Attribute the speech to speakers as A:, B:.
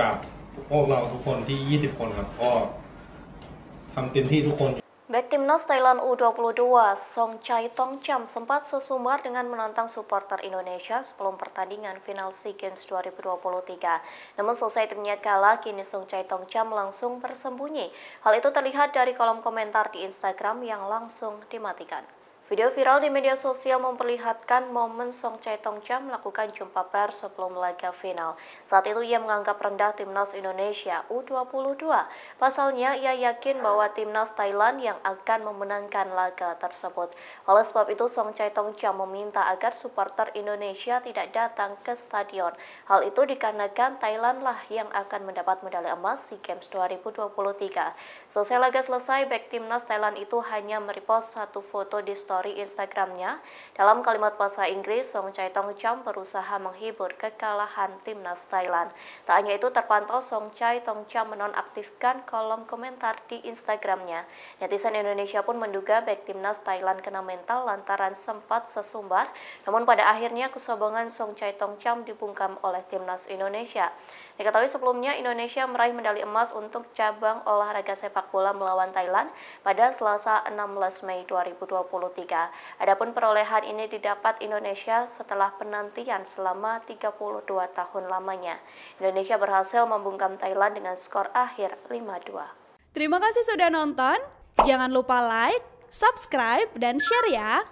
A: กับพวกเราทุกคนที่20คนครับก็ทำเต็มที่ทุกคน
B: Back timnas U22, Song sempat sesumbar dengan menantang supporter Indonesia sebelum pertandingan final SEA Games 2023. Namun selesai timnya kalah, kini Song Chai Tong Cham langsung bersembunyi. Hal itu terlihat dari kolom komentar di Instagram yang langsung dimatikan. Video viral di media sosial memperlihatkan momen Song Chai Tongcha melakukan jumpa pers sebelum laga final. Saat itu ia menganggap rendah timnas Indonesia U22. Pasalnya ia yakin bahwa timnas Thailand yang akan memenangkan laga tersebut. Oleh sebab itu Song Chai Tongcha meminta agar supporter Indonesia tidak datang ke stadion. Hal itu dikarenakan Thailand lah yang akan mendapat medali emas SEA Games 2023. Selesai laga selesai, back timnas Thailand itu hanya merepost satu foto di story story Instagramnya. Dalam kalimat bahasa Inggris, Song Chai Tong Cham berusaha menghibur kekalahan timnas Thailand. Tak hanya itu, terpantau Song Chai Tong Cham menonaktifkan kolom komentar di Instagramnya. Netizen Indonesia pun menduga back timnas Thailand kena mental lantaran sempat sesumbar, namun pada akhirnya kesombongan Song Chai Tong Cham dibungkam oleh timnas Indonesia. Diketahui sebelumnya Indonesia meraih medali emas untuk cabang olahraga sepak bola melawan Thailand pada Selasa 16 Mei 2023. Adapun perolehan ini didapat Indonesia setelah penantian selama 32 tahun lamanya. Indonesia berhasil membungkam Thailand dengan skor akhir 5-2.
A: Terima kasih sudah nonton. Jangan lupa like, subscribe, dan share ya.